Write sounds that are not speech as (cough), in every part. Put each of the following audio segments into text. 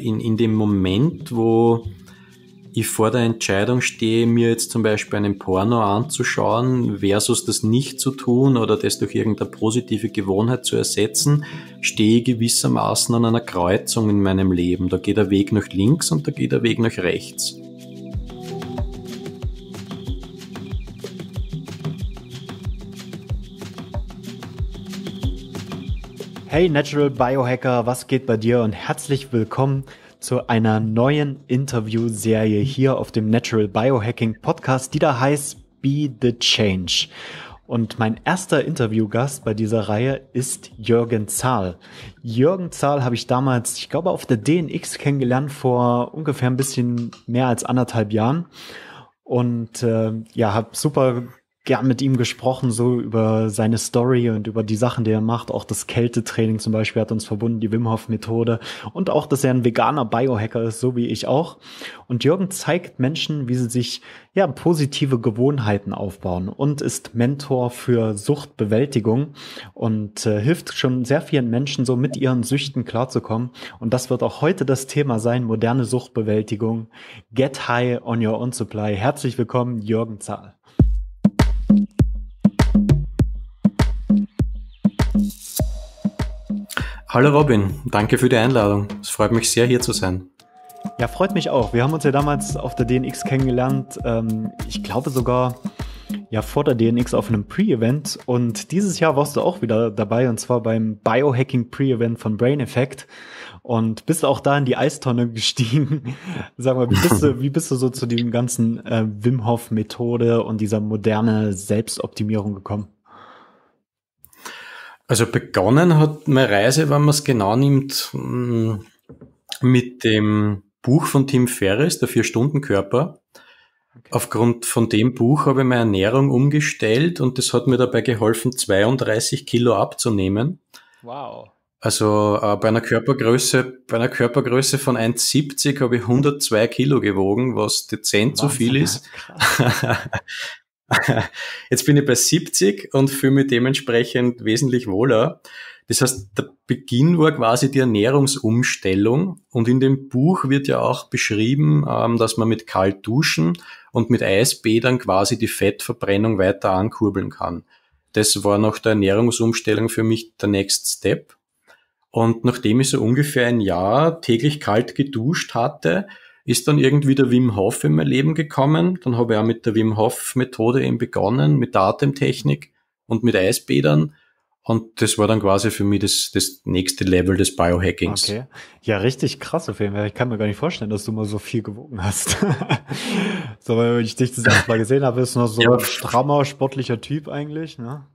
In, in dem Moment, wo ich vor der Entscheidung stehe, mir jetzt zum Beispiel einen Porno anzuschauen, versus das nicht zu tun oder das durch irgendeine positive Gewohnheit zu ersetzen, stehe ich gewissermaßen an einer Kreuzung in meinem Leben. Da geht der Weg nach links und da geht der Weg nach rechts. Hey Natural Biohacker, was geht bei dir und herzlich willkommen zu einer neuen Interviewserie hier auf dem Natural Biohacking Podcast, die da heißt Be the Change. Und mein erster Interviewgast bei dieser Reihe ist Jürgen Zahl. Jürgen Zahl habe ich damals, ich glaube, auf der DNX kennengelernt vor ungefähr ein bisschen mehr als anderthalb Jahren. Und äh, ja, habe super gern mit ihm gesprochen, so über seine Story und über die Sachen, die er macht. Auch das Kältetraining zum Beispiel hat uns verbunden, die Wim Hof Methode und auch, dass er ein veganer Biohacker ist, so wie ich auch. Und Jürgen zeigt Menschen, wie sie sich ja positive Gewohnheiten aufbauen und ist Mentor für Suchtbewältigung und äh, hilft schon sehr vielen Menschen so mit ihren Süchten klarzukommen. Und das wird auch heute das Thema sein, moderne Suchtbewältigung. Get high on your own supply. Herzlich willkommen, Jürgen Zahl. Hallo Robin, danke für die Einladung. Es freut mich sehr, hier zu sein. Ja, freut mich auch. Wir haben uns ja damals auf der DNX kennengelernt. Ähm, ich glaube sogar ja vor der DNX auf einem Pre-Event. Und dieses Jahr warst du auch wieder dabei und zwar beim Biohacking Pre-Event von Brain Effect. Und bist auch da in die Eistonne (laughs) gestiegen. Sag mal, wie bist, du, (laughs) wie bist du so zu dem ganzen äh, Wim Hof Methode und dieser moderne Selbstoptimierung gekommen? Also begonnen hat meine Reise, wenn man es genau nimmt, mm, mit dem Buch von Tim Ferriss, der Vier-Stunden-Körper. Okay. Aufgrund von dem Buch habe ich meine Ernährung umgestellt und das hat mir dabei geholfen, 32 Kilo abzunehmen. Wow. Also äh, bei einer Körpergröße, bei einer Körpergröße von 1,70 habe ich 102 Kilo gewogen, was dezent Wahnsinn, zu viel ist. (laughs) (laughs) (laughs) Jetzt bin ich bei 70 und fühle mich dementsprechend wesentlich wohler. Das heißt, der Beginn war quasi die Ernährungsumstellung und in dem Buch wird ja auch beschrieben, ähm, dass man mit kalt duschen und mit Eisbädern quasi die Fettverbrennung weiter ankurbeln kann. Das war nach der Ernährungsumstellung für mich der Next Step. Und nachdem ich so ungefähr ein Jahr täglich kalt geduscht hatte, ist dann irgendwie der Wim Hof in mein Leben gekommen. Dann habe ich auch mit der Wim Hof Methode eben begonnen, mit der Atemtechnik und mit Eisbädern. Und das war dann quasi für mich das, das nächste Level des Biohackings. Okay. Ja, richtig krass auf jeden Fall. Ich kann mir gar nicht vorstellen, dass du mal so viel gewogen hast. (laughs) so, weil ich dich das erste Mal gesehen habe, bist du noch so ja. ein strammer, sportlicher Typ eigentlich, ne?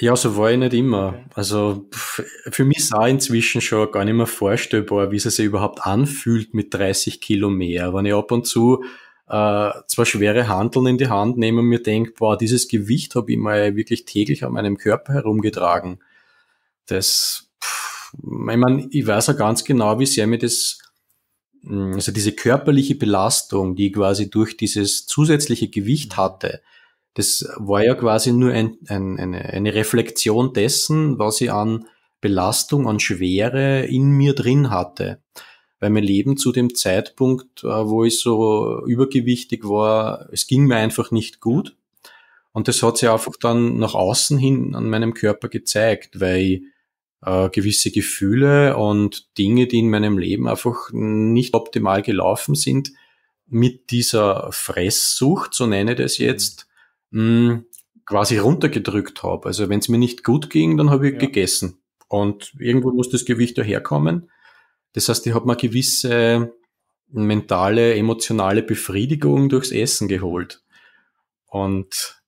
Ja, so war ich nicht immer. Okay. Also für mich ist auch inzwischen schon gar nicht mehr vorstellbar, wie es sich überhaupt anfühlt mit 30 Kilo mehr. Wenn ich ab und zu äh, zwar schwere Handeln in die Hand nehme und mir denke, boah, dieses Gewicht habe ich mal wirklich täglich an meinem Körper herumgetragen. Das, pff, ich meine, ich weiß ja ganz genau, wie sehr mir das, hm, also diese körperliche Belastung, die ich quasi durch dieses zusätzliche Gewicht mhm. hatte, das war ja quasi nur ein, ein, eine, eine Reflexion dessen, was ich an Belastung, an Schwere in mir drin hatte. Weil mein Leben zu dem Zeitpunkt, äh, wo ich so übergewichtig war, es ging mir einfach nicht gut. Und das hat sich einfach dann nach außen hin an meinem Körper gezeigt, weil ich äh, gewisse Gefühle und Dinge, die in meinem Leben einfach nicht optimal gelaufen sind, mit dieser Fresssucht, so nenne ich das jetzt, mhm. Hm, quasi runtergedrückt habe. Also wenn es mir nicht gut ging, dann habe ich ja. gegessen. Und irgendwo muss das Gewicht daherkommen. Das heißt, ich habe mir gewisse mentale, emotionale Befriedigung durchs Essen geholt. Und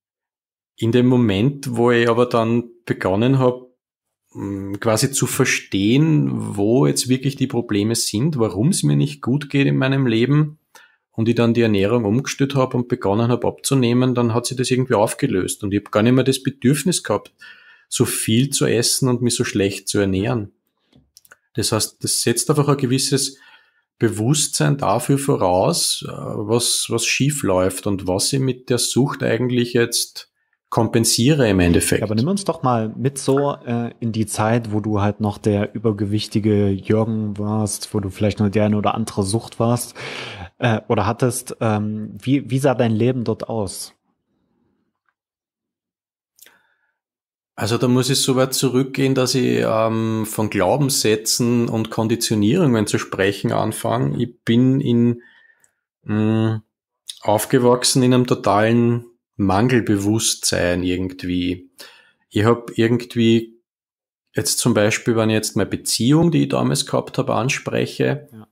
in dem Moment, wo ich aber dann begonnen habe, hm, quasi zu verstehen, wo jetzt wirklich die Probleme sind, warum es mir nicht gut geht in meinem Leben, und ich dann die Ernährung umgestellt habe und begonnen habe abzunehmen, dann hat sich das irgendwie aufgelöst und ich habe gar nicht mehr das Bedürfnis gehabt, so viel zu essen und mich so schlecht zu ernähren. Das heißt, das setzt einfach ein gewisses Bewusstsein dafür voraus, äh, was, was schief läuft und was ich mit der Sucht eigentlich jetzt kompensiere im Endeffekt. Aber nimm uns doch mal mit so äh, in die Zeit, wo du halt noch der übergewichtige Jürgen warst, wo du vielleicht noch der eine oder andere Sucht warst äh, oder hattest, ähm, wie, wie sah dein Leben dort aus? Also da muss ich so weit zurückgehen, dass ich ähm, von Glaubenssätzen und Konditionierungen zu sprechen anfange. Ich bin in mh, mm, aufgewachsen in einem totalen Mangelbewusstsein irgendwie. Ich habe irgendwie jetzt zum Beispiel, wenn ich jetzt meine Beziehung, die ich damals gehabt habe, anspreche, ja.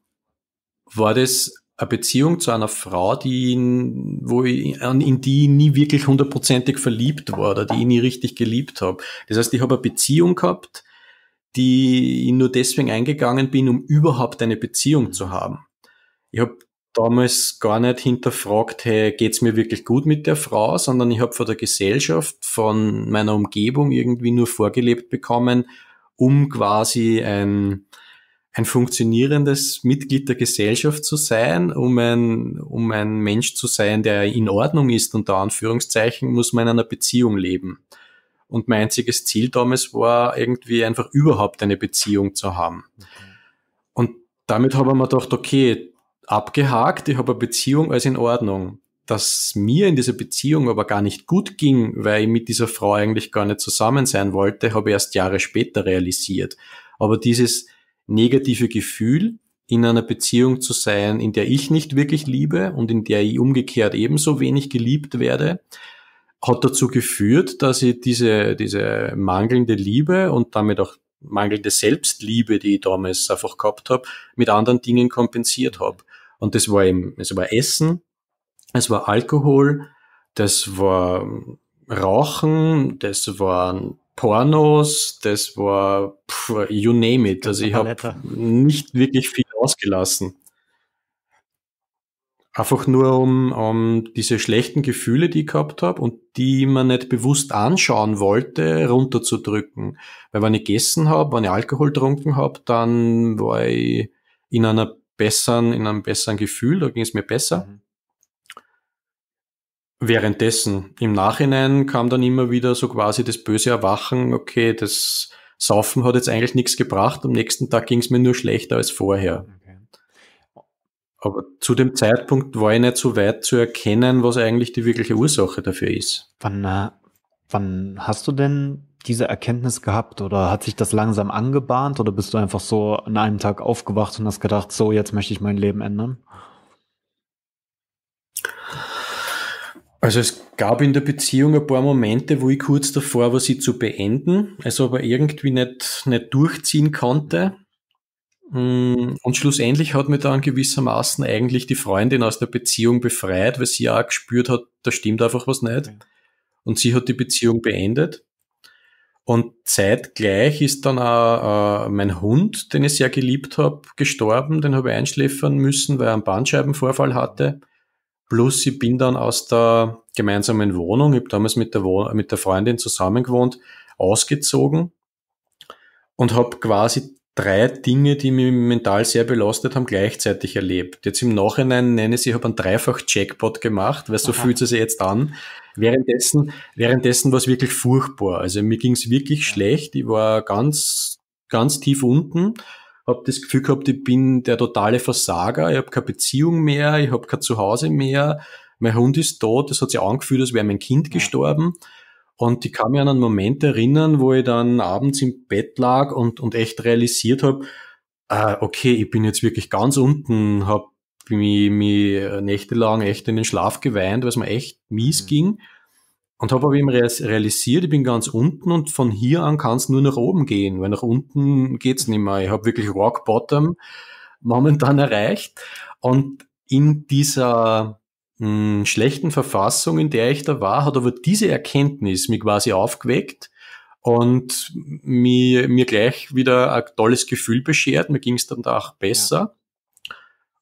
war das eine Beziehung zu einer Frau, die ihn, wo ich, in die ich nie wirklich hundertprozentig verliebt war oder die ich nie richtig geliebt habe. Das heißt, ich habe eine Beziehung gehabt, die ich nur deswegen eingegangen bin, um überhaupt eine Beziehung zu haben. Ich habe damals gar nicht hinterfragt, hey, geht's mir wirklich gut mit der Frau, sondern ich habe von der Gesellschaft, von meiner Umgebung irgendwie nur vorgelebt bekommen, um quasi ein, ein funktionierendes Mitglied der Gesellschaft zu sein, um ein, um ein Mensch zu sein, der in Ordnung ist, unter Anführungszeichen, muss man in einer Beziehung leben. Und mein einziges Ziel damals war irgendwie einfach überhaupt eine Beziehung zu haben. Und damit habe ich mir gedacht, okay, abgehakt, ich habe eine Beziehung, also in Ordnung. Dass mir in dieser Beziehung aber gar nicht gut ging, weil ich mit dieser Frau eigentlich gar nicht zusammen sein wollte, habe ich erst Jahre später realisiert. Aber dieses, negative Gefühl, in einer Beziehung zu sein, in der ich nicht wirklich liebe und in der ich umgekehrt ebenso wenig geliebt werde, hat dazu geführt, dass ich diese, diese mangelnde Liebe und damit auch mangelnde Selbstliebe, die ich damals einfach gehabt habe, mit anderen Dingen kompensiert habe. Und das war eben, es war Essen, es war Alkohol, das war Rauchen, das waren Pornos, das war pff, you name it. Also ich habe nicht wirklich viel ausgelassen. Einfach nur um, um diese schlechten Gefühle, die ich gehabt habe und die man nicht bewusst anschauen wollte, runterzudrücken. Weil wenn ich gegessen habe, wenn ich Alkohol getrunken habe, dann war ich in einer besseren, in einem besseren Gefühl, da ging es mir besser. Mhm. Währenddessen, im Nachhinein kam dann immer wieder so quasi das böse Erwachen, okay, das Saufen hat jetzt eigentlich nichts gebracht, am nächsten Tag ging es mir nur schlechter als vorher. Okay. Aber zu dem Zeitpunkt war ich nicht so weit zu erkennen, was eigentlich die wirkliche Ursache dafür ist. Wann, äh, wann hast du denn diese Erkenntnis gehabt oder hat sich das langsam angebahnt oder bist du einfach so an einem Tag aufgewacht und hast gedacht, so jetzt möchte ich mein Leben ändern? Also es gab in der Beziehung ein paar Momente, wo ich kurz davor war, sie zu beenden, also aber irgendwie nicht, nicht durchziehen konnte. Mm, und schlussendlich hat mir dann gewissermaßen eigentlich die Freundin aus der Beziehung befreit, weil sie auch gespürt hat, da stimmt einfach was nicht. Und sie hat die Beziehung beendet. Und zeitgleich ist dann auch äh, mein Hund, den ich sehr geliebt habe, gestorben. Den habe ich einschläfern müssen, weil er einen Bandscheibenvorfall hatte. Plus ich bin dann aus der gemeinsamen Wohnung, ich habe damals mit der, mit der Freundin zusammen gewohnt, ausgezogen und habe quasi drei Dinge, die mich mental sehr belastet haben, gleichzeitig erlebt. Jetzt im Nachhinein nenne ich sie, ich habe einen Dreifach-Jackpot gemacht, weil so Aha. fühlt es sich jetzt an. Währenddessen, währenddessen war es wirklich furchtbar. Also mir ging es wirklich schlecht. Ich war ganz, ganz tief unten habe das Gefühl gehabt, ich bin der totale Versager, ich habe keine Beziehung mehr, ich habe kein Zuhause mehr, mein Hund ist tot, das hat sich angefühlt, als wäre mein Kind gestorben. Und ich kann mich an einen Moment erinnern, wo ich dann abends im Bett lag und, und echt realisiert habe, äh, ah, okay, ich bin jetzt wirklich ganz unten, habe mich, mich nächtelang echt in den Schlaf geweint, weil es mir echt mies mhm. ging. Und habe aber eben realisiert, ich bin ganz unten und von hier an kann es nur nach oben gehen, weil nach unten geht's nicht mehr. Ich habe wirklich Rock Bottom momentan (laughs) erreicht. Und in dieser mh, hm, schlechten Verfassung, in der ich da war, hat aber diese Erkenntnis mich quasi aufgeweckt und mir, mir gleich wieder ein tolles Gefühl beschert. Mir ging's dann da auch besser. Ja.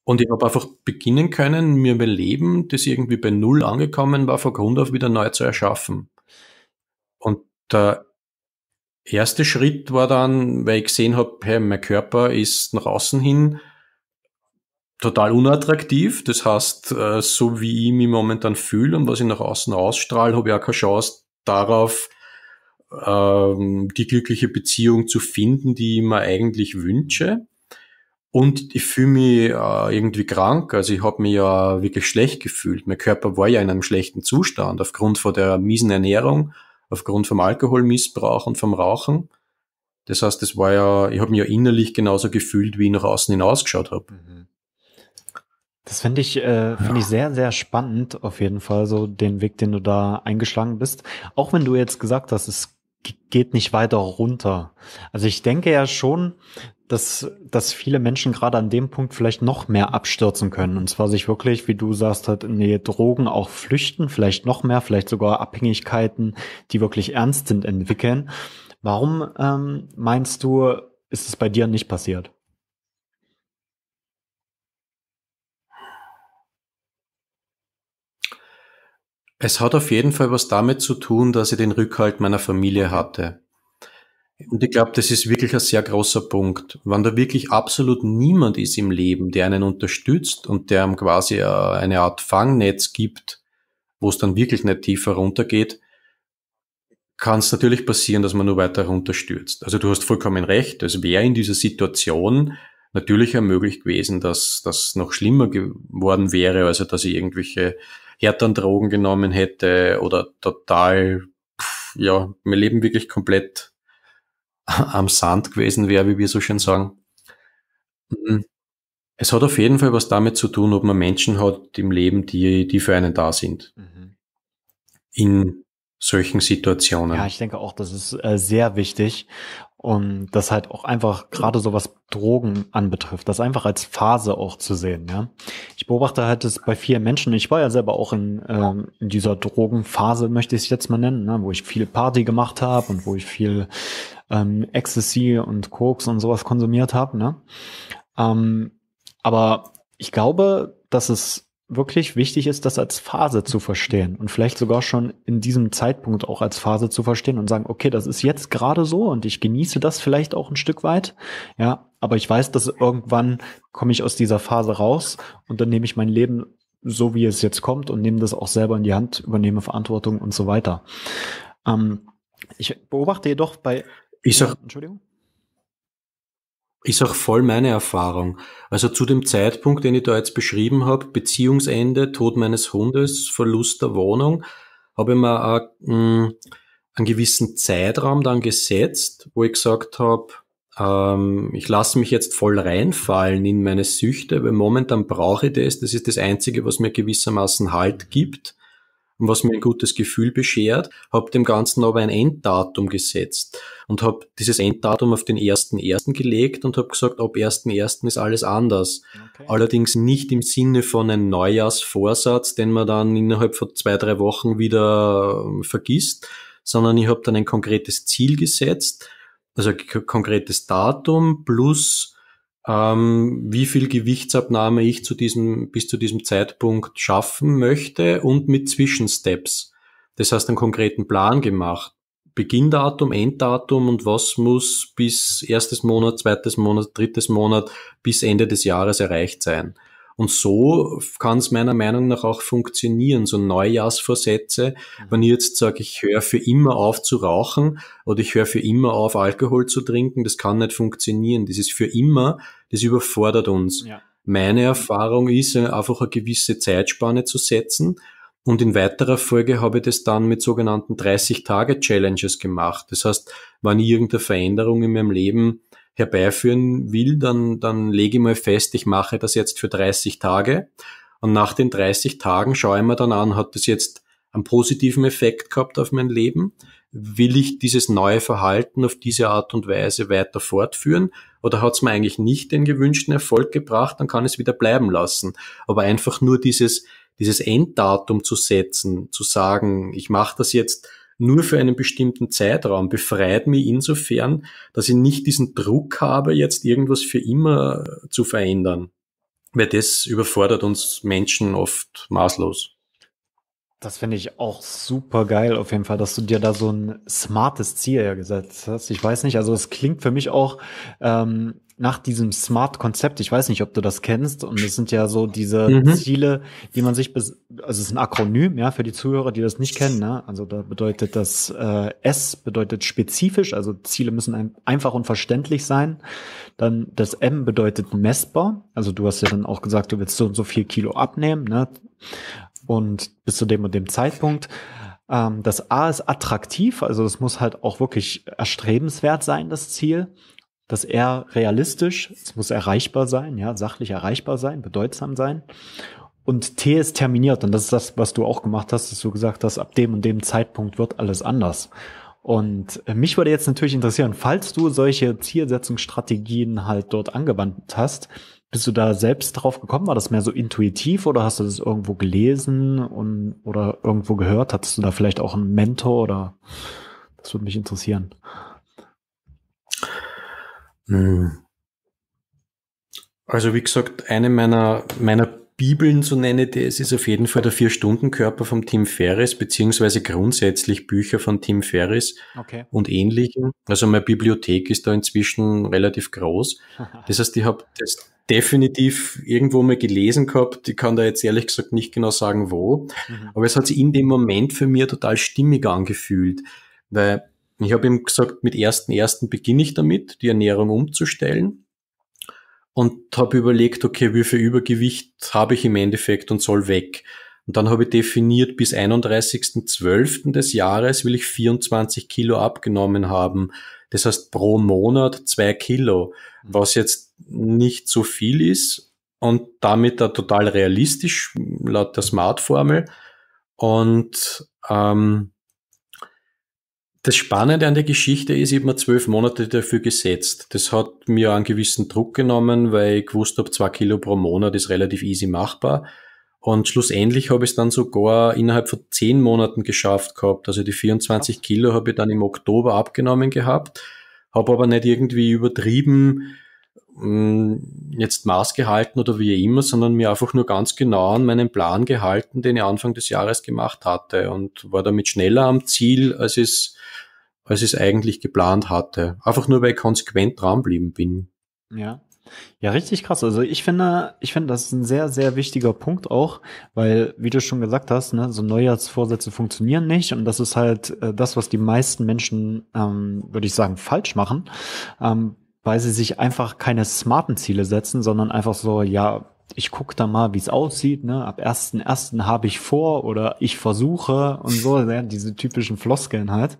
Und ich habe einfach beginnen können, mir mein Leben, das irgendwie bei Null angekommen war, von Grund auf wieder neu zu erschaffen. Und der erste Schritt war dann, weil ich gesehen habe, hey, mein Körper ist nach außen hin total unattraktiv. Das heißt, äh, so wie ich mich momentan fühle und was ich nach außen ausstrahle, habe ich auch keine Chance darauf, ähm, die glückliche Beziehung zu finden, die ich mir eigentlich wünsche. Und ich fühle mich äh, irgendwie krank. Also ich habe mich ja wirklich schlecht gefühlt. Mein Körper war ja in einem schlechten Zustand aufgrund von der miesen Ernährung, aufgrund vom Alkoholmissbrauch und vom Rauchen. Das heißt, das war ja, ich habe mich ja innerlich genauso gefühlt, wie ich nach außen hinausgeschaut habe. Das finde ich, äh, finde ja. ich sehr, sehr spannend, auf jeden Fall, so den Weg, den du da eingeschlagen bist. Auch wenn du jetzt gesagt hast, es geht nicht weiter runter. Also ich denke ja schon, dass, dass viele Menschen gerade an dem Punkt vielleicht noch mehr abstürzen können. Und zwar sich wirklich, wie du sagst, halt in die Drogen auch flüchten, vielleicht noch mehr, vielleicht sogar Abhängigkeiten, die wirklich ernst sind, entwickeln. Warum ähm, meinst du, ist es bei dir nicht passiert? Es hat auf jeden Fall was damit zu tun, dass ich den Rückhalt meiner Familie hatte. Und ich glaube, das ist wirklich ein sehr großer Punkt. Wenn da wirklich absolut niemand ist im Leben, der einen unterstützt und der ihm quasi äh, eine Art Fangnetz gibt, wo es dann wirklich nicht tiefer runtergeht, kann es natürlich passieren, dass man nur weiter runterstürzt. Also du hast vollkommen recht. Es wäre in dieser Situation natürlich ermöglicht gewesen, dass das noch schlimmer geworden wäre, also dass ich irgendwelche härteren Drogen genommen hätte oder total, pff, ja, mein Leben wirklich komplett (laughs) am Sand gewesen wäre, wie wir so schön sagen. Mm, es hat auf jeden Fall was damit zu tun, ob man Menschen hat im Leben, die, die für einen da sind. Mhm. In solchen Situationen. Ja, ich denke auch, das ist äh, sehr wichtig. Und das halt auch einfach gerade so was Drogen anbetrifft, das einfach als Phase auch zu sehen, ja. Ich beobachte halt das bei vielen Menschen. Ich war ja selber auch in, ähm, in dieser Drogenphase, möchte ich es jetzt mal nennen, ne? wo ich viel Party gemacht habe und wo ich viel ähm, Ecstasy und Koks und sowas konsumiert habe, ne? Ähm, aber ich glaube, dass es wirklich wichtig ist, das als Phase zu verstehen und vielleicht sogar schon in diesem Zeitpunkt auch als Phase zu verstehen und sagen, okay, das ist jetzt gerade so und ich genieße das vielleicht auch ein Stück weit. Ja, aber ich weiß, dass irgendwann komme ich aus dieser Phase raus und dann nehme ich mein Leben so, wie es jetzt kommt und nehme das auch selber in die Hand, übernehme Verantwortung und so weiter. Ähm, ich beobachte jedoch bei. Ich sag, Entschuldigung? ist auch voll meine Erfahrung. Also zu dem Zeitpunkt, den ich da jetzt beschrieben habe, Beziehungsende, Tod meines Hundes, Verlust der Wohnung, habe ich mir einen, hm, einen gewissen Zeitraum dann gesetzt, wo ich gesagt habe, ähm, ich lasse mich jetzt voll reinfallen in meine Süchte, weil momentan brauche ich das, das ist das Einzige, was mir gewissermaßen Halt gibt was mir ein gutes Gefühl beschert, habe dem Ganzen aber ein Enddatum gesetzt und habe dieses Enddatum auf den 1.1. gelegt und habe gesagt, ab 1.1. ist alles anders. Okay. Allerdings nicht im Sinne von einem Neujahrsvorsatz, den man dann innerhalb von zwei, drei Wochen wieder ähm, vergisst, sondern ich habe dann ein konkretes Ziel gesetzt, also ein konkretes Datum plus ähm, wie viel Gewichtsabnahme ich zu diesem, bis zu diesem Zeitpunkt schaffen möchte und mit Zwischensteps. Das heißt, einen konkreten Plan gemacht. Beginndatum, Enddatum und was muss bis erstes Monat, zweites Monat, drittes Monat bis Ende des Jahres erreicht sein. Und so kann es meiner Meinung nach auch funktionieren, so Neujahrsvorsätze. Mhm. Wenn ich jetzt sage, ich höre für immer auf zu rauchen oder ich höre für immer auf Alkohol zu trinken, das kann nicht funktionieren. Das ist für immer, das überfordert uns. Ja. Meine Erfahrung ist, äh, einfach eine gewisse Zeitspanne zu setzen. Und in weiterer Folge habe ich das dann mit sogenannten 30-Tage-Challenges gemacht. Das heißt, wenn ich irgendeine Veränderung in meinem Leben herbeiführen will, dann, dann lege ich mal fest, ich mache das jetzt für 30 Tage. Und nach den 30 Tagen schaue ich mir dann an, hat das jetzt einen positiven Effekt gehabt auf mein Leben? Will ich dieses neue Verhalten auf diese Art und Weise weiter fortführen? Oder hat es mir eigentlich nicht den gewünschten Erfolg gebracht? Dann kann ich es wieder bleiben lassen. Aber einfach nur dieses, dieses Enddatum zu setzen, zu sagen, ich mache das jetzt nur für einen bestimmten Zeitraum, befreit mich insofern, dass ich nicht diesen Druck habe, jetzt irgendwas für immer äh, zu verändern. Weil das überfordert uns Menschen oft maßlos. Das finde ich auch super geil, auf jeden Fall, dass du dir da so ein smartes Ziel ja gesetzt hast. Ich weiß nicht, also es klingt für mich auch ähm, nach diesem Smart-Konzept, ich weiß nicht, ob du das kennst, und es sind ja so diese mhm. Ziele, die man sich, bis, also es ist ein Akronym, ja, für die Zuhörer, die das nicht kennen, ne? also da bedeutet das äh, S bedeutet spezifisch, also Ziele müssen ein, einfach und verständlich sein, dann das M bedeutet messbar, also du hast ja dann auch gesagt, du willst so und so viel Kilo abnehmen, ne? und bis zu dem und dem Zeitpunkt, ähm, das A ist attraktiv, also das muss halt auch wirklich erstrebenswert sein, das Ziel dass er realistisch, es muss erreichbar sein, ja, sachlich erreichbar sein, bedeutsam sein. Und T ist terminiert. Und das ist das, was du auch gemacht hast, dass du gesagt hast, ab dem und dem Zeitpunkt wird alles anders. Und äh, mich würde jetzt natürlich interessieren, falls du solche Zielsetzungsstrategien halt dort angewandt hast, bist du da selbst drauf gekommen? War das mehr so intuitiv oder hast du das irgendwo gelesen und, oder irgendwo gehört? Hattest du da vielleicht auch einen Mentor oder das würde mich interessieren. Hm. Also wie gesagt, eine meiner, meiner Bibeln, so nenne ich das, ist auf jeden Fall der Vier-Stunden-Körper von Tim Ferris, beziehungsweise grundsätzlich Bücher von Tim Ferris okay. und ähnlichen. Also meine Bibliothek ist da inzwischen relativ groß. (laughs) Das heißt, ich habe das definitiv irgendwo mal gelesen gehabt. Ich kann da jetzt ehrlich gesagt nicht genau sagen, wo. Mhm. Aber es hat sich in dem Moment für mich total stimmig angefühlt. Weil ich habe ihm gesagt, mit 1.1. beginne ich damit, die Ernährung umzustellen und habe überlegt, okay, wie viel Übergewicht habe ich im Endeffekt und soll weg. Und dann habe ich definiert, bis 31.12. des Jahres will ich 24 Kilo abgenommen haben. Das heißt pro Monat zwei Kilo, was jetzt nicht so viel ist und damit da total realistisch laut der Smart-Formel. Und ähm, das Spannende an der Geschichte ist, ich habe mir zwölf Monate dafür gesetzt. Das hat mir einen gewissen Druck genommen, weil ich gewusst habe, zwei Kilo pro Monat ist relativ easy machbar. Und schlussendlich habe ich es dann sogar innerhalb von zehn Monaten geschafft gehabt. Also die 24 Kilo habe ich dann im Oktober abgenommen gehabt, habe aber nicht irgendwie übertrieben hm, jetzt Maß gehalten oder wie immer, sondern mir einfach nur ganz genau an meinen Plan gehalten, den ich Anfang des Jahres gemacht hatte und war damit schneller am Ziel, als es als ich es eigentlich geplant hatte. Einfach nur, weil ich konsequent dranblieben bin. Ja. Ja, richtig krass. Also ich finde, ich finde, das ist ein sehr, sehr wichtiger Punkt auch, weil, wie du schon gesagt hast, ne, so Neujahrsvorsätze funktionieren nicht und das ist halt äh, das, was die meisten Menschen, ähm, würde ich sagen, falsch machen, ähm, weil sie sich einfach keine smarten Ziele setzen, sondern einfach so, ja, ich gucke da mal, wie es aussieht, ne? Ab 1.1. habe ich vor oder ich versuche und so, ja, diese typischen Floskeln halt.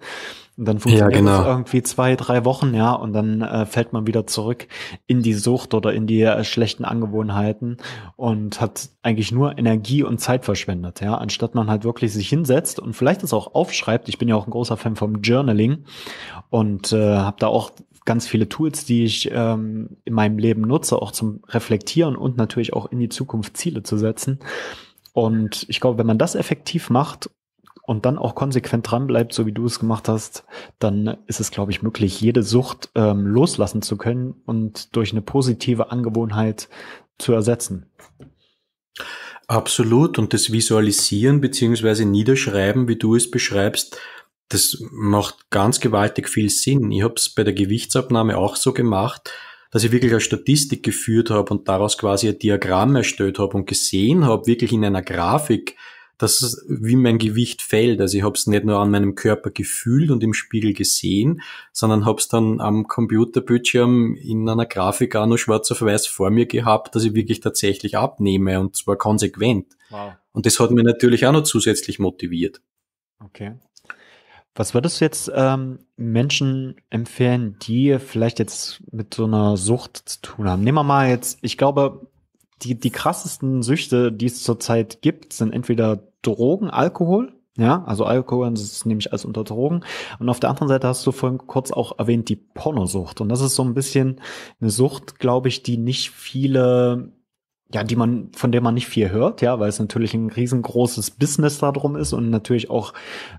Und dann funktioniert ja, genau. das irgendwie zwei, drei Wochen, ja, und dann äh, fällt man wieder zurück in die Sucht oder in die äh, schlechten Angewohnheiten und hat eigentlich nur Energie und Zeit verschwendet, ja, anstatt man halt wirklich sich hinsetzt und vielleicht das auch aufschreibt. Ich bin ja auch ein großer Fan vom Journaling und äh, habe da auch ganz viele Tools, die ich ähm, in meinem Leben nutze, auch zum Reflektieren und natürlich auch in die Zukunft Ziele zu setzen. Und ich glaube, wenn man das effektiv macht und dann auch konsequent dran so wie du es gemacht hast, dann ist es, glaube ich, möglich, jede Sucht ähm, loslassen zu können und durch eine positive Angewohnheit zu ersetzen. Absolut. Und das Visualisieren beziehungsweise Niederschreiben, wie du es beschreibst, das macht ganz gewaltig viel Sinn. Ich habe es bei der Gewichtsabnahme auch so gemacht, dass ich wirklich eine Statistik geführt habe und daraus quasi ein Diagramm erstellt habe und gesehen habe, wirklich in einer Grafik, dass wie mein Gewicht fällt. Also ich habe es nicht nur an meinem Körper gefühlt und im Spiegel gesehen, sondern habe es dann am Computerbildschirm in einer Grafik auch noch schwarz auf weiß vor mir gehabt, dass ich wirklich tatsächlich abnehme und zwar konsequent. Wow. Und das hat mich natürlich auch noch zusätzlich motiviert. Okay. Was würdest du jetzt ähm, Menschen empfehlen, die vielleicht jetzt mit so einer Sucht zu tun haben? Nehmen wir mal jetzt, ich glaube, die, die krassesten Süchte, die es zurzeit gibt, sind entweder Drogen, Alkohol. Ja, also Alkohol, das nehme ich als unter Drogen. Und auf der anderen Seite hast du vorhin kurz auch erwähnt die Pornosucht. Und das ist so ein bisschen eine Sucht, glaube ich, die nicht viele ja, die man, von der man nicht viel hört, ja, weil es natürlich ein riesengroßes Business darum ist und natürlich auch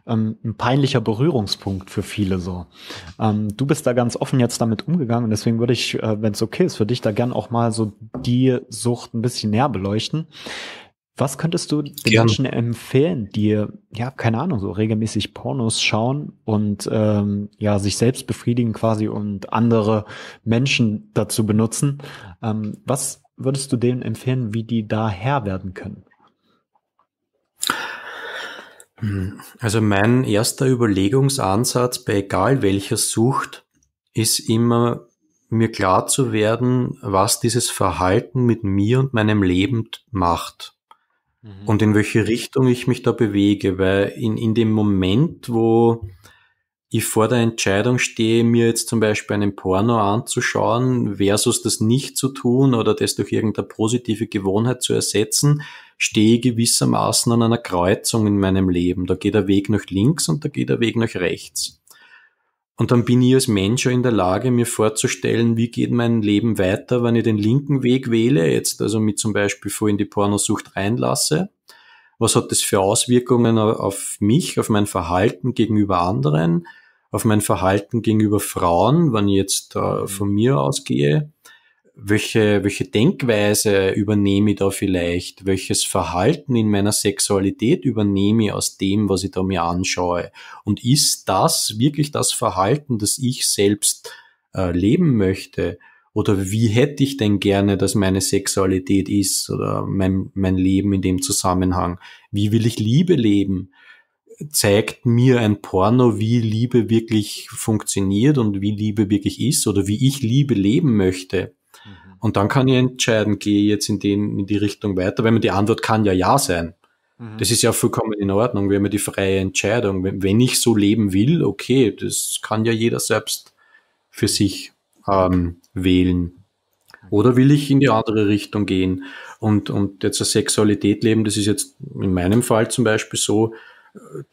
ähm, ein peinlicher Berührungspunkt für viele so. Ähm, du bist da ganz offen jetzt damit umgegangen und deswegen würde ich, äh, wenn es okay ist für dich, da gern auch mal so die Sucht ein bisschen näher beleuchten. Was könntest du den gern. Menschen empfehlen, die, ja, keine Ahnung, so regelmäßig Pornos schauen und ähm, ja, sich selbst befriedigen quasi und andere Menschen dazu benutzen? Ähm, was würdest du denen empfehlen, wie die da Herr werden können? Hm, also mein erster Überlegungsansatz bei egal welcher Sucht ist immer mir klar zu werden, was dieses Verhalten mit mir und meinem Leben macht mhm. und in welche Richtung ich mich da bewege, weil in, in dem Moment, wo, ich vor der Entscheidung stehe, mir jetzt zum Beispiel einen Porno anzuschauen, versus das nicht zu tun oder das durch irgendeine positive Gewohnheit zu ersetzen, stehe ich gewissermaßen an einer Kreuzung in meinem Leben. Da geht der Weg nach links und da geht der Weg nach rechts. Und dann bin ich als Mensch schon in der Lage, mir vorzustellen, wie geht mein Leben weiter, wenn ich den linken Weg wähle, jetzt also mich zum Beispiel vor in die Pornosucht reinlasse, was hat das für Auswirkungen auf mich, auf mein Verhalten gegenüber anderen? auf mein Verhalten gegenüber Frauen, wenn ich jetzt äh, mhm. von mir ausgehe, welche, welche Denkweise übernehme ich da vielleicht? Welches Verhalten in meiner Sexualität übernehme ich aus dem, was ich da mir anschaue? Und ist das wirklich das Verhalten, das ich selbst äh, leben möchte? Oder wie hätte ich denn gerne, dass meine Sexualität ist oder mein, mein Leben in dem Zusammenhang? Wie will ich Liebe leben? zeigt mir ein Porno, wie Liebe wirklich funktioniert und wie Liebe wirklich ist oder wie ich Liebe leben möchte. Mhm. Und dann kann ich entscheiden, gehe ich jetzt in, den, in die Richtung weiter, weil mir die Antwort kann ja ja sein. Mhm. Das ist ja vollkommen in Ordnung, wir haben ja die freie Entscheidung. Wenn, wenn, ich so leben will, okay, das kann ja jeder selbst für sich ähm, wählen. Oder will ich in die andere Richtung gehen und, und jetzt eine Sexualität leben? Das ist jetzt in meinem Fall zum Beispiel so,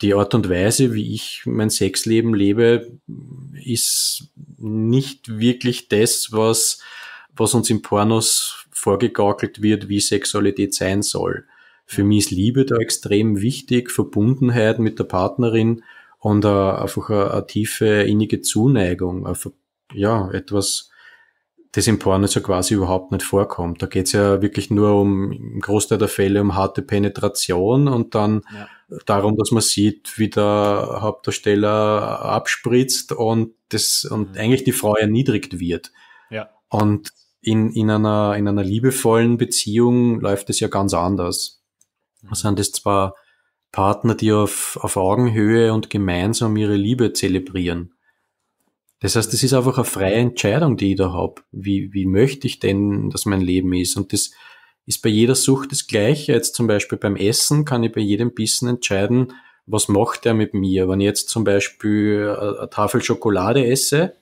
die Art und Weise, wie ich mein Sexleben lebe, ist nicht wirklich das, was, was uns im Pornos vorgegaukelt wird, wie Sexualität sein soll. Für mich ist Liebe da extrem wichtig, Verbundenheit mit der Partnerin und uh, einfach eine, äh, eine, tiefe innige Zuneigung, einfach, ja, etwas, das im Porno so quasi überhaupt nicht vorkommt. Da geht's ja wirklich nur um, im Großteil der Fälle, um harte Penetration und dann ja. darum, dass man sieht, wie der Hauptdarsteller abspritzt und das, und mhm. eigentlich die Frau erniedrigt wird. Ja. Und in, in, einer, in einer liebevollen Beziehung läuft es ja ganz anders. Da mhm. sind es zwar Partner, die auf, auf Augenhöhe und gemeinsam ihre Liebe zelebrieren. Das heißt, das ist einfach eine freie Entscheidung, die ich da habe. Wie, wie möchte ich denn, dass mein Leben ist? Und das ist bei jeder Sucht das Gleiche. Jetzt zum Beispiel beim Essen kann ich bei jedem Bissen entscheiden, was macht er mit mir? Wenn ich jetzt zum Beispiel eine Tafel Schokolade esse,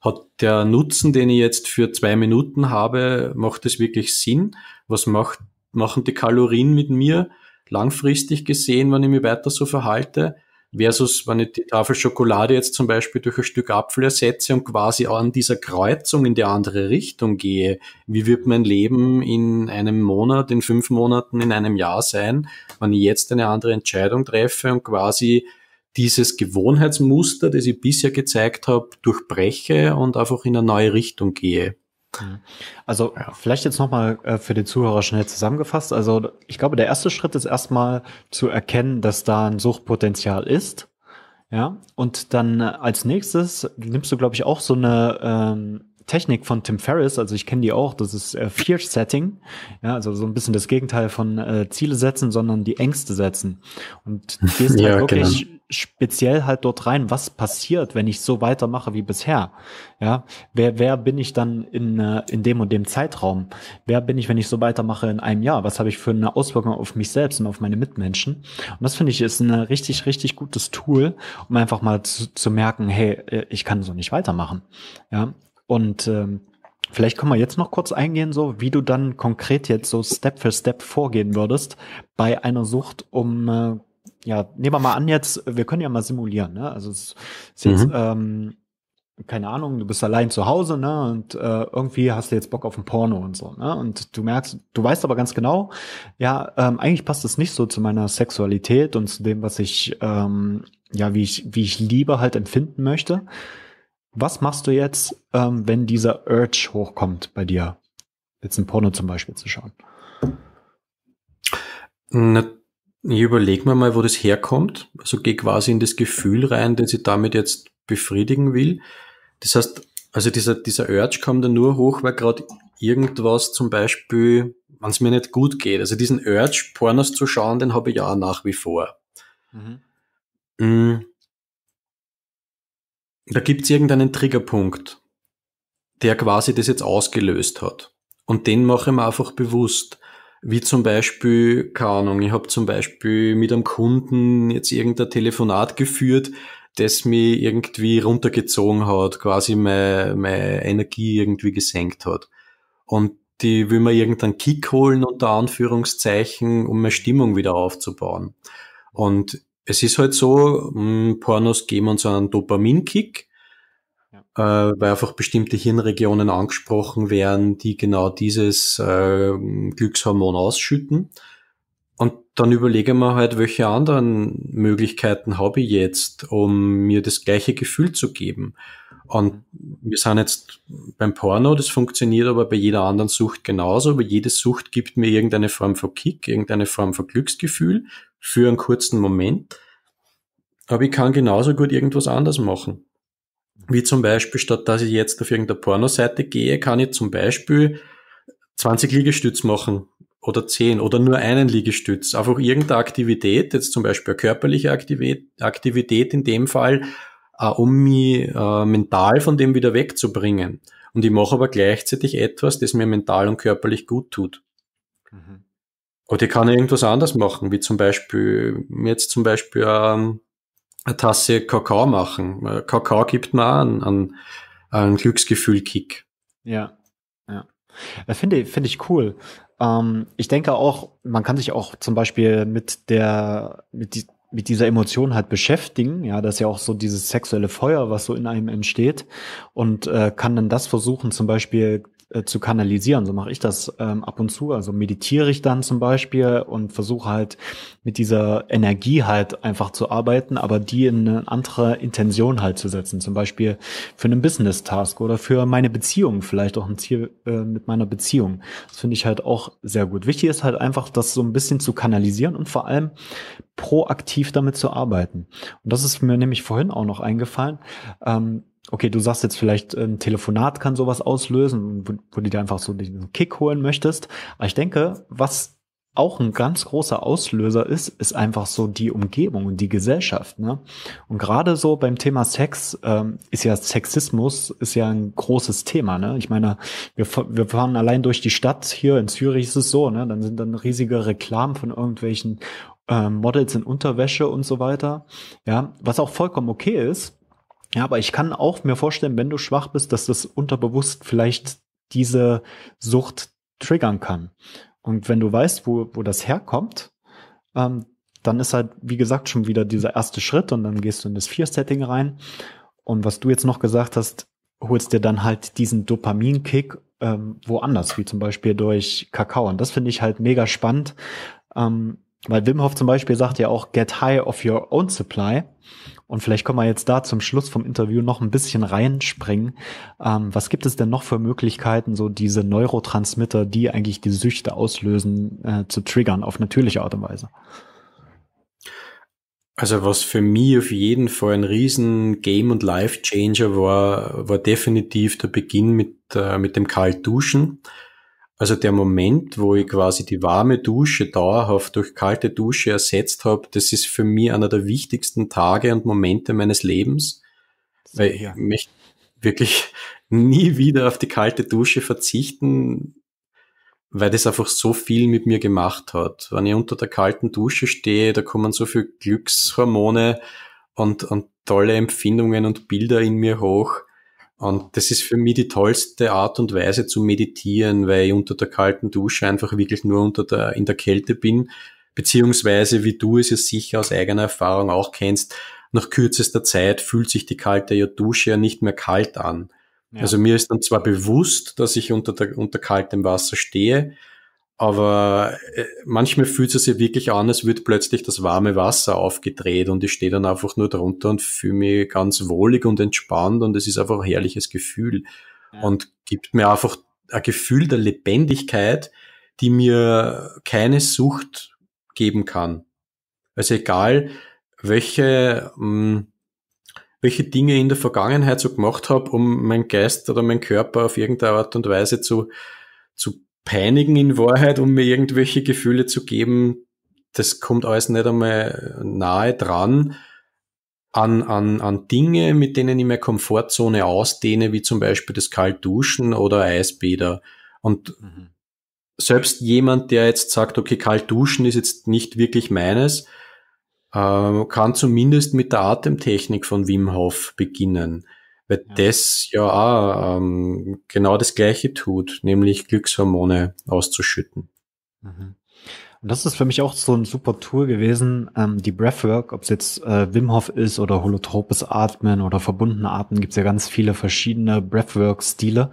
hat der Nutzen, den ich jetzt für zwei Minuten habe, macht das wirklich Sinn? Was macht, machen die Kalorien mit mir langfristig gesehen, wenn ich mich weiter so verhalte? Versus, wenn ich die Tafel Schokolade jetzt zum Beispiel durch ein Stück Apfel ersetze und quasi an dieser Kreuzung in die andere Richtung gehe, wie wird mein Leben in einem Monat, in fünf Monaten, in einem Jahr sein, wenn ich jetzt eine andere Entscheidung treffe und quasi dieses Gewohnheitsmuster, das ich bisher gezeigt habe, durchbreche und einfach in eine neue Richtung gehe? Mhm. Also ja. vielleicht jetzt nochmal äh, für den Zuhörer schnell zusammengefasst. Also ich glaube, der erste Schritt ist erstmal zu erkennen, dass da ein Suchtpotenzial ist. Ja, und dann äh, als nächstes nimmst du, glaube ich, auch so eine ähm, Technik von Tim Ferriss, also ich kenne die auch, das ist äh, Fear Setting, ja, also so ein bisschen das Gegenteil von äh, Ziele setzen, sondern die Ängste setzen. Und gehst (laughs) halt ja, halt wirklich genau speziell halt dort rein, was passiert, wenn ich so weitermache wie bisher? Ja, wer, wer bin ich dann in, äh, in dem und dem Zeitraum? Wer bin ich, wenn ich so weitermache in einem Jahr? Was habe ich für eine Auswirkung auf mich selbst und auf meine Mitmenschen? Und das finde ich ist ein richtig, richtig gutes Tool, um einfach mal zu, zu merken, hey, äh, ich kann so nicht weitermachen. Ja, und, ähm, Vielleicht können wir jetzt noch kurz eingehen, so wie du dann konkret jetzt so Step für Step vorgehen würdest bei einer Sucht, um äh, ja, nehmen wir mal an jetzt, wir können ja mal simulieren, ne? Also es ist jetzt, mhm. ähm, keine Ahnung, du bist allein zu Hause, ne? Und äh, irgendwie hast du jetzt Bock auf ein Porno und so, ne? Und du merkst, du weißt aber ganz genau, ja, ähm, eigentlich passt das nicht so zu meiner Sexualität und zu dem, was ich, ähm, ja, wie ich, wie ich Liebe halt empfinden möchte. Was machst du jetzt, ähm, wenn dieser Urge hochkommt bei dir? Jetzt ein Porno zum Beispiel zu schauen. Eine ich überlege mir mal, wo das herkommt. Also gehe quasi in das Gefühl rein, den sie damit jetzt befriedigen will. Das heißt, also dieser, dieser Urge kommt dann nur hoch, weil gerade irgendwas zum Beispiel, wenn es mir nicht gut geht. Also diesen Urge, Pornos zu schauen, den habe ich ja nach wie vor. Mhm. Mm. Da gibt es irgendeinen Triggerpunkt, der quasi das jetzt ausgelöst hat. Und den mache ich mir einfach bewusst. Wie zum Beispiel, keine Ahnung, ich habe zum Beispiel mit einem Kunden jetzt irgendein Telefonat geführt, das mich irgendwie runtergezogen hat, quasi meine, meine Energie irgendwie gesenkt hat. Und die will mir irgendeinen Kick holen, unter Anführungszeichen, um meine Stimmung wieder aufzubauen. Und es ist halt so, hm, Pornos geben uns einen Dopaminkick, äh, weil einfach bestimmte Hirnregionen angesprochen werden, die genau dieses äh, Glückshormon ausschütten. Und dann überlege mir halt, welche anderen Möglichkeiten habe ich jetzt, um mir das gleiche Gefühl zu geben. Und wir sind jetzt beim Porno, das funktioniert aber bei jeder anderen Sucht genauso. Aber jede Sucht gibt mir irgendeine Form von Kick, irgendeine Form von Glücksgefühl für einen kurzen Moment. Aber ich kann genauso gut irgendwas anders machen. Wie zum Beispiel, statt dass ich jetzt auf irgendeine Pornoseite gehe, kann ich zum Beispiel 20 Liegestütz machen oder 10 oder nur einen Liegestütz. Einfach irgendeine Aktivität, jetzt zum Beispiel eine körperliche Aktivität, in dem Fall, äh, um mich äh, mental von dem wieder wegzubringen. Und ich mache aber gleichzeitig etwas, das mir mental und körperlich gut tut. Mhm. Oder ich kann irgendwas anderes machen, wie zum Beispiel, jetzt zum Beispiel ähm, eine Tasse Kakao machen. Kakao gibt man auch einen, einen, Glücksgefühl-Kick. Ja, ja. Finde find ich cool. Ähm, ich denke auch, man kann sich auch zum Beispiel mit der, mit, die, mit dieser Emotion halt beschäftigen. Ja, das ist ja auch so dieses sexuelle Feuer, was so in einem entsteht und äh, kann dann das versuchen, zum Beispiel äh, zu kanalisieren. So mache ich das ähm, ab und zu. Also meditiere ich dann zum Beispiel und versuche halt mit dieser Energie halt einfach zu arbeiten, aber die in eine andere Intention halt zu setzen. Zum Beispiel für einen Business-Task oder für meine Beziehung, vielleicht auch ein Ziel äh, mit meiner Beziehung. Das finde ich halt auch sehr gut. Wichtig ist halt einfach, das so ein bisschen zu kanalisieren und vor allem proaktiv damit zu arbeiten. Und das ist mir nämlich vorhin auch noch eingefallen. Ähm, okay, du sagst jetzt vielleicht, ein Telefonat kann sowas auslösen, wo, wo du dir einfach so diesen Kick holen möchtest. Aber ich denke, was auch ein ganz großer Auslöser ist, ist einfach so die Umgebung und die Gesellschaft. Ne? Und gerade so beim Thema Sex ähm, ist ja Sexismus ist ja ein großes Thema. Ne? Ich meine, wir, wir fahren allein durch die Stadt hier in Zürich ist es so, ne? dann sind dann riesige Reklamen von irgendwelchen ähm, Models in Unterwäsche und so weiter. Ja, was auch vollkommen okay ist. Ja, aber ich kann auch mir vorstellen, wenn du schwach bist, dass das unterbewusst vielleicht diese Sucht triggern kann. Und wenn du weißt, wo, wo das herkommt, ähm, dann ist halt, wie gesagt, schon wieder dieser erste Schritt und dann gehst du in das Vier-Setting rein. Und was du jetzt noch gesagt hast, holst dir dann halt diesen Dopamin-Kick ähm, woanders, wie zum Beispiel durch Kakao. Und das finde ich halt mega spannend, ähm, weil Wim Hof zum Beispiel sagt ja auch, get high of your own supply. Und vielleicht können wir jetzt da zum Schluss vom Interview noch ein bisschen reinspringen. Ähm, was gibt es denn noch für Möglichkeiten, so diese Neurotransmitter, die eigentlich die Süchte auslösen, äh, zu triggern auf natürliche Art und Weise? Also was für mich auf jeden Fall ein riesen Game- und Life-Changer war, war definitiv der Beginn mit, äh, mit dem Kalt Duschen also der Moment, wo ich quasi die warme Dusche dauerhaft durch kalte Dusche ersetzt habe, das ist für mich einer der wichtigsten Tage und Momente meines Lebens, weil ich möchte wirklich (laughs) nie wieder auf die kalte Dusche verzichten, weil das einfach so viel mit mir gemacht hat. Wenn ich unter der kalten Dusche stehe, da kommen so viele Glückshormone und, und tolle Empfindungen und Bilder in mir hoch. Und das ist für mich die tollste Art und Weise zu meditieren, weil ich unter der kalten Dusche einfach wirklich nur unter der, in der Kälte bin, beziehungsweise wie du es ja sicher aus eigener Erfahrung auch kennst, nach kürzester Zeit fühlt sich die kalte Dusche ja nicht mehr kalt an. Ja. Also mir ist dann zwar bewusst, dass ich unter, der, unter kaltem Wasser stehe, aber äh, manchmal fühlt es sich wirklich an, als wird plötzlich das warme Wasser aufgedreht und ich stehe dann einfach nur drunter und fühle mich ganz wohlig und entspannt und es ist einfach ein herrliches Gefühl und gibt mir einfach ein Gefühl der Lebendigkeit, die mir keine Sucht geben kann. Also egal, welche, hm, welche Dinge in der Vergangenheit so gemacht habe, um mein Geist oder mein Körper auf irgendeine Art und Weise zu, zu peinigen in Wahrheit, um mir irgendwelche Gefühle zu geben. Das kommt alles nicht einmal nahe dran an, an, an Dinge, mit denen ich meine Komfortzone ausdehne, wie zum Beispiel das Kaltduschen oder Eisbäder. Und mhm. selbst jemand, der jetzt sagt, okay, Kaltduschen ist jetzt nicht wirklich meines, äh, kann zumindest mit der Atemtechnik von Wim Hof beginnen weil ja. das ja auch ähm, genau das Gleiche tut, nämlich Glückshormone auszuschütten. Mhm. Und das ist für mich auch so ein super Tool gewesen, ähm, die Breathwork, ob es jetzt äh, Wim Hof ist oder holotropes Atmen oder verbundene Atmen, gibt es ja ganz viele verschiedene Breathwork-Stile.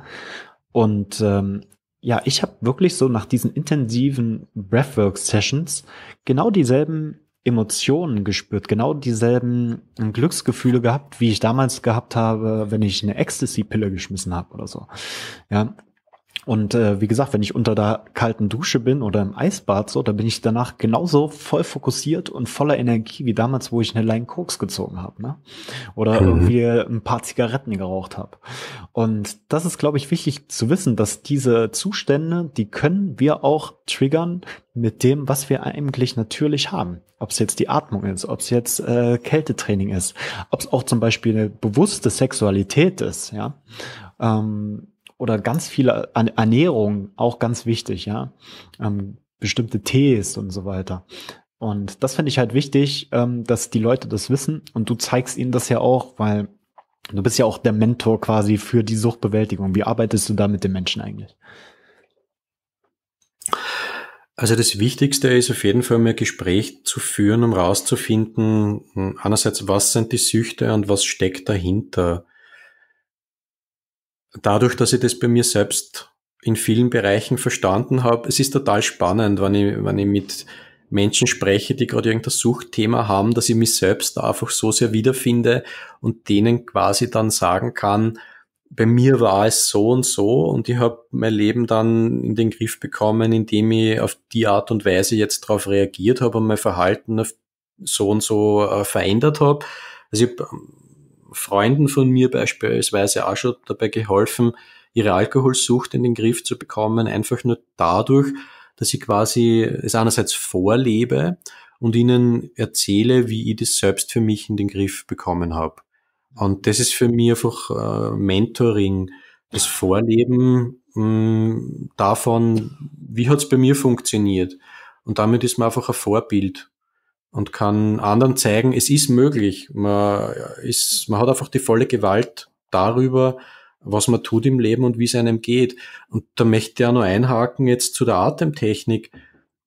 Und ähm, ja, ich habe wirklich so nach diesen intensiven Breathwork-Sessions genau dieselben Emotionen gespürt, genau dieselben ähm, Glücksgefühle gehabt, wie ich damals gehabt habe, wenn ich eine Ecstasy-Pille geschmissen habe oder so. Ja, und äh, wie gesagt, wenn ich unter der kalten Dusche bin oder im Eisbad so, dann bin ich danach genauso voll fokussiert und voller Energie wie damals, wo ich eine Line Koks gezogen habe, ne? Oder mhm. irgendwie ein paar Zigaretten geraucht habe. Und das ist, glaube ich, wichtig zu wissen, dass diese Zustände, die können wir auch triggern mit dem, was wir eigentlich natürlich haben. Ob es jetzt die Atmung ist, ob es jetzt äh, Kältetraining ist, ob es auch zum Beispiel eine bewusste Sexualität ist, ja. Ähm, oder ganz viele Ernährung auch ganz wichtig, ja. Ähm, bestimmte Tees und so weiter. Und das finde ich halt wichtig, ähm, dass die Leute das wissen und du zeigst ihnen das ja auch, weil du bist ja auch der Mentor quasi für die Suchtbewältigung. Wie arbeitest du da mit den Menschen eigentlich? Also das Wichtigste ist auf jeden Fall, mir Gespräch zu führen, um rauszufinden, hm, einerseits, was sind die Süchte und was steckt dahinter dadurch, dass ich das bei mir selbst in vielen Bereichen verstanden habe, es ist total spannend, wenn ich, wenn ich mit Menschen spreche, die gerade irgendein Suchtthema haben, dass ich mich selbst da einfach so sehr wiederfinde und denen quasi dann sagen kann, bei mir war es so und so und ich habe mein Leben dann in den Griff bekommen, indem ich auf die Art und Weise jetzt darauf reagiert habe und mein Verhalten auf so und so äh, verändert habe. Also ich habe ähm, Freunden von mir beispielsweise auch schon dabei geholfen, ihre Alkoholsucht in den Griff zu bekommen, einfach nur dadurch, dass ich quasi es einerseits vorlebe und ihnen erzähle, wie ich das selbst für mich in den Griff bekommen habe. Und das ist für mich einfach äh, Mentoring, das Vorleben mh, hm, davon, wie hat es bei mir funktioniert. Und damit ist man einfach ein Vorbild und kann anderen zeigen, es ist möglich. Man, ist, man hat einfach die volle Gewalt darüber, was man tut im Leben und wie es einem geht. Und da möchte ich auch noch einhaken jetzt zu der Atemtechnik,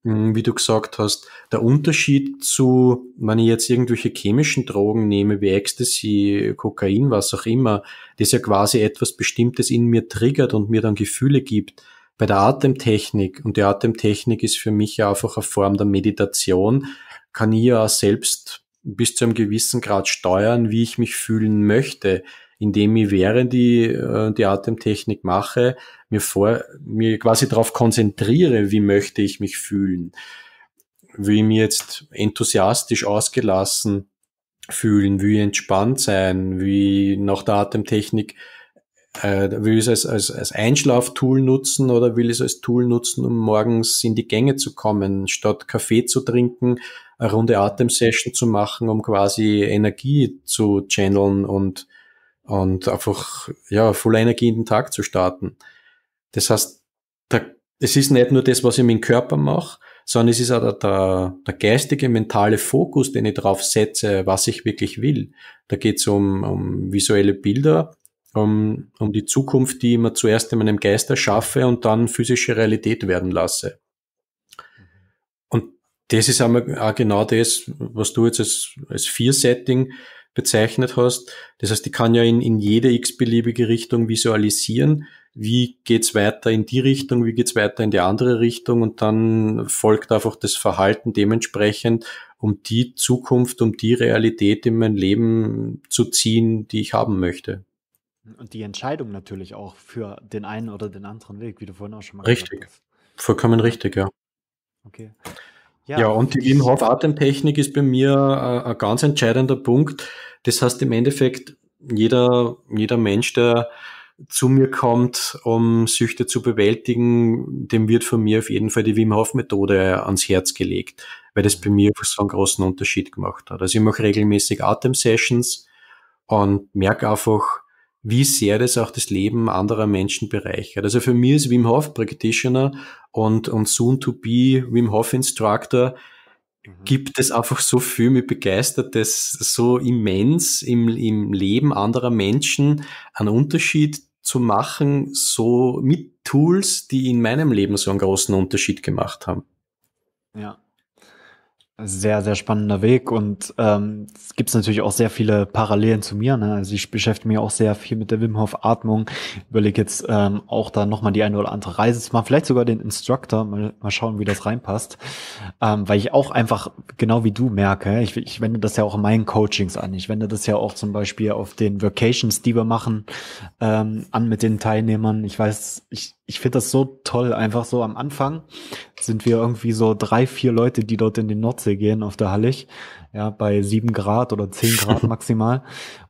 hm, wie du gesagt hast. Der Unterschied zu, wenn ich jetzt irgendwelche chemischen Drogen nehme, wie Ecstasy, Kokain, was auch immer, das ja quasi etwas Bestimmtes in mir triggert und mir dann Gefühle gibt. Bei der Atemtechnik, und die Atemtechnik ist für mich ja einfach eine Form der Meditation, kann ich ja selbst bis zu einem gewissen Grad steuern, wie ich mich fühlen möchte, indem ich während ich äh, die Atemtechnik mache, mir vor, mir quasi darauf konzentriere, wie möchte ich mich fühlen. Will ich mich jetzt enthusiastisch ausgelassen fühlen, wie entspannt sein, wie nach der Atemtechnik äh, will ich es als, als, als Einschlaftool nutzen oder will ich es als Tool nutzen, um morgens in die Gänge zu kommen, statt Kaffee zu trinken, eine runde Atemsession zu machen, um quasi Energie zu channeln und, und einfach ja, voller Energie in den Tag zu starten. Das heißt, da, es ist nicht nur das, was ich mit dem Körper mache, sondern es ist auch der, der, der geistige, mentale Fokus, den ich drauf setze, was ich wirklich will. Da geht es um, um visuelle Bilder, um, um die Zukunft, die ich mir zuerst in meinem Geist erschaffe und dann physische Realität werden lasse. Und das ist auch genau das, was du jetzt als, als Vier-Setting bezeichnet hast. Das heißt, ich kann ja in, in jede x-beliebige Richtung visualisieren. Wie geht's weiter in die Richtung? Wie geht's weiter in die andere Richtung? Und dann folgt einfach das Verhalten dementsprechend, um die Zukunft, um die Realität in mein Leben zu ziehen, die ich haben möchte. Und die Entscheidung natürlich auch für den einen oder den anderen Weg, wie du vorhin auch schon mal richtig. gesagt hast. Richtig, vollkommen richtig, ja. Okay. Ja, ja und die Wim Hof Atemtechnik ist bei mir ein, äh, ein ganz entscheidender Punkt. Das heißt im Endeffekt, jeder, jeder Mensch, der zu mir kommt, um Süchte zu bewältigen, dem wird von mir auf jeden Fall die Wim Hof Methode ans Herz gelegt, weil das bei mir so einen großen Unterschied gemacht hat. Also ich mache regelmäßig Atemsessions und merke einfach, wie sehr das auch das Leben anderer Menschen bereichert. Also für mich ist Wim Hof Practitioner und, und soon to be Wim Hof Instructor mhm. gibt es einfach so viel, mich begeistert das so immens im, im Leben anderer Menschen einen Unterschied zu machen, so mit Tools, die in meinem Leben so einen großen Unterschied gemacht haben. Ja, sehr, sehr spannender Weg und ähm, es gibt natürlich auch sehr viele Parallelen zu mir. Ne? Also ich beschäftige mich auch sehr viel mit der Wim Hof Atmung. Überlege jetzt ähm, auch da nochmal die eine oder andere Reise zu machen, vielleicht sogar den Instructor, mal, mal schauen, wie das reinpasst. Ähm, weil ich auch einfach, genau wie du merke, ich, ich wende das ja auch in meinen Coachings an. Ich wende das ja auch zum Beispiel auf den Vacations, die wir machen, ähm, an mit den Teilnehmern. Ich weiß, ich ich finde das so toll. Einfach so am Anfang sind wir irgendwie so drei, vier Leute, die dort in den Nordsee gehen auf der Hallig. Ja, bei sieben Grad oder zehn Grad (laughs) maximal.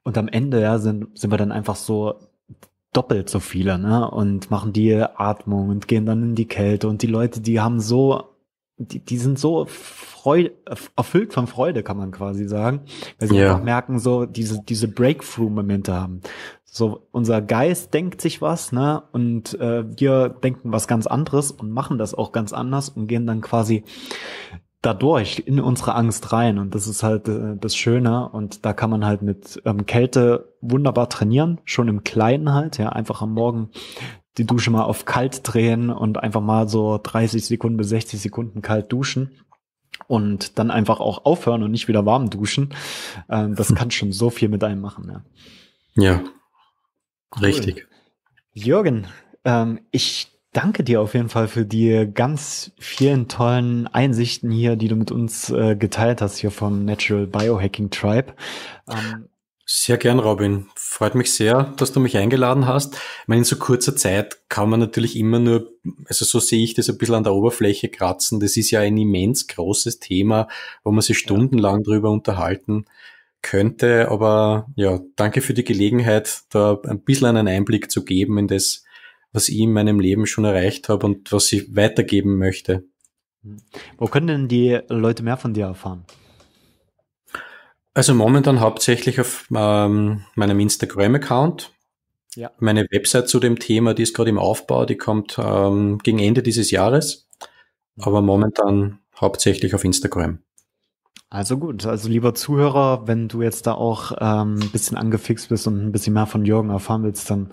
Und am Ende, ja, sind, sind wir dann einfach so doppelt so viele, ne? Und machen die Atmung und gehen dann in die Kälte. Und die Leute, die haben so die, die sind so Freude, erfüllt von Freude, kann man quasi sagen, weil sie yeah. einfach merken, so diese, diese Breakthrough-Momente haben. So, unser Geist denkt sich was, ne, und äh, wir denken was ganz anderes und machen das auch ganz anders und gehen dann quasi dadurch in unsere Angst rein. Und das ist halt äh, das Schöne. Und da kann man halt mit ähm, Kälte wunderbar trainieren, schon im Kleinen halt, ja, einfach am Morgen die Dusche mal auf kalt drehen und einfach mal so 30 Sekunden bis 60 Sekunden kalt duschen und dann einfach auch aufhören und nicht wieder warm duschen. Ähm, das (laughs) kann schon so viel mit einem machen. Ja, ja cool. richtig. Jürgen, ähm, ich danke dir auf jeden Fall für die ganz vielen tollen Einsichten hier, die du mit uns äh, geteilt hast hier vom Natural Biohacking Tribe. Ähm, sehr gern, Robin. Freut mich sehr, dass du mich eingeladen hast. Ich meine, in so kurzer Zeit kann man natürlich immer nur, also so sehe ich das ein bisschen an der Oberfläche kratzen. Das ist ja ein immens großes Thema, wo man sich stundenlang drüber unterhalten könnte. Aber ja, danke für die Gelegenheit, da ein bisschen einen Einblick zu geben in das, was ich in meinem Leben schon erreicht habe und was ich weitergeben möchte. Wo können denn die Leute mehr von dir erfahren? Also momentan hauptsächlich auf ähm, meinem Instagram-Account. Ja. Meine Website zu dem Thema, die ist gerade im Aufbau, die kommt ähm, gegen Ende dieses Jahres. Aber momentan hauptsächlich auf Instagram. Also gut, also lieber Zuhörer, wenn du jetzt da auch ähm, ein bisschen angefixt bist und ein bisschen mehr von Jürgen erfahren willst, dann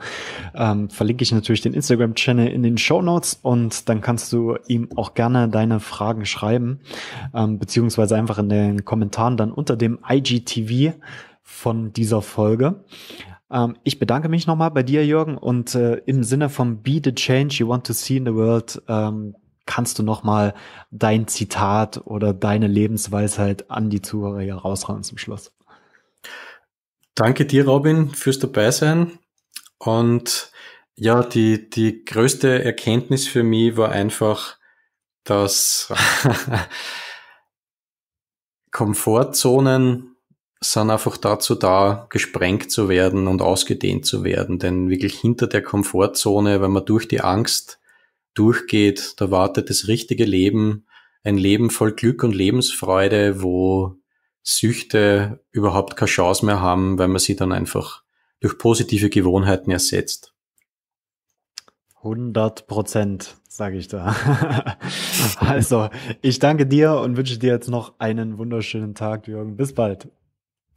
ähm, verlinke ich natürlich den Instagram-Channel in den Show Notes und dann kannst du ihm auch gerne deine Fragen schreiben, ähm, beziehungsweise einfach in den Kommentaren dann unter dem IGTV von dieser Folge. Ähm, ich bedanke mich nochmal bei dir, Jürgen, und äh, im Sinne von Be the Change You Want to See in the World, ähm, kannst du nochmal dein Zitat oder deine Lebensweisheit an die Zuhörer hier raushauen zum Schluss. Danke dir, Robin, fürs Dabeisein. Und ja, die, die größte Erkenntnis für mich war einfach, dass (laughs) Komfortzonen sind einfach dazu da, gesprengt zu werden und ausgedehnt zu werden. Denn wirklich hinter der Komfortzone, wenn man durch die Angst durchgeht. Da wartet das richtige Leben, ein Leben voll Glück und Lebensfreude, wo Süchte überhaupt keine Chance mehr haben, weil man sie dann einfach durch positive Gewohnheiten ersetzt. 100 Prozent, sage ich da. (laughs) also, ich danke dir und wünsche dir jetzt noch einen wunderschönen Tag, Jürgen. Bis bald.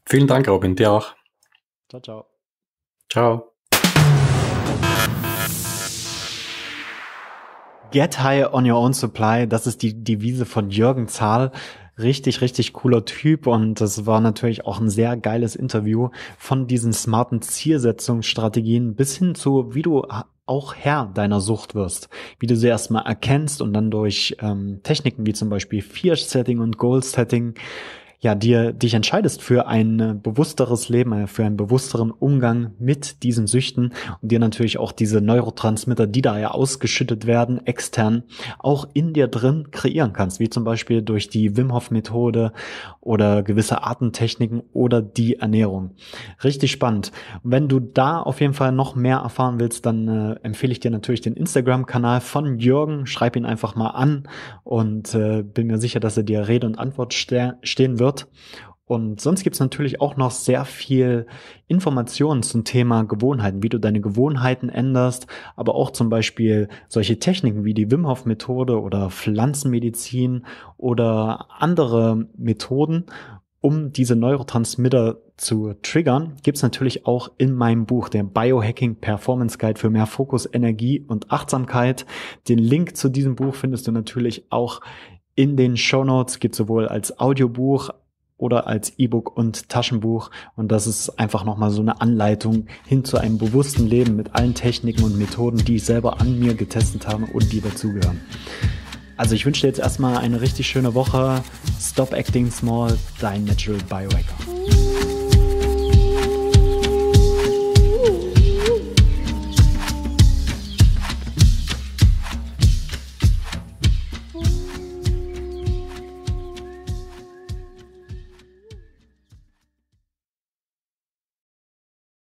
Vielen Dank, Robin. Dir auch. Ciao, ciao. Ciao. Get High on Your Own Supply, das ist die Devise von Jürgen Zahl. Richtig, richtig cooler Typ und das war natürlich auch ein sehr geiles Interview von diesen smarten Zielsetzungsstrategien bis hin zu, wie du auch Herr deiner Sucht wirst, wie du sie erstmal erkennst und dann durch ähm, Techniken wie zum Beispiel Fear Setting und Goal Setting ja, dir dich entscheidest für ein äh, bewussteres Leben, äh, für einen bewussteren Umgang mit diesen Süchten und dir natürlich auch diese Neurotransmitter, die da ja ausgeschüttet werden, extern, auch in dir drin kreieren kannst, wie zum Beispiel durch die Wim Hof Methode oder gewisse Artentechniken oder die Ernährung. Richtig spannend. wenn du da auf jeden Fall noch mehr erfahren willst, dann äh, empfehle ich dir natürlich den Instagram-Kanal von Jürgen. Schreib ihn einfach mal an und äh, bin mir sicher, dass er dir Rede und Antwort ste stehen wird wird. Und sonst gibt es natürlich auch noch sehr viel Informationen zum Thema Gewohnheiten, wie du deine Gewohnheiten änderst, aber auch zum Beispiel solche Techniken wie die Wim Hof Methode oder Pflanzenmedizin oder andere Methoden, um diese Neurotransmitter zu triggern, gibt es natürlich auch in meinem Buch, der Biohacking Performance Guide für mehr Fokus, Energie und Achtsamkeit. Den Link zu diesem Buch findest du natürlich auch in den Show Notes gibt sowohl als Audiobuch oder als E-Book und Taschenbuch. Und das ist einfach nochmal so eine Anleitung hin zu einem bewussten Leben mit allen Techniken und Methoden, die ich selber an mir getestet habe und die dazugehören. Also ich wünsche dir jetzt erstmal eine richtig schöne Woche. Stop acting small, dein Natural Biohacker.